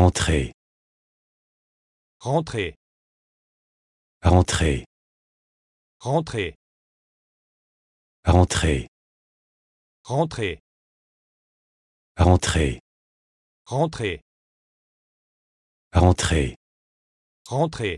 Rentrer. Rentrer. Rentrer. Rentrer. Rentrer. Rentrer. Rentrer. Rentrer. Rentrer. Rentrer.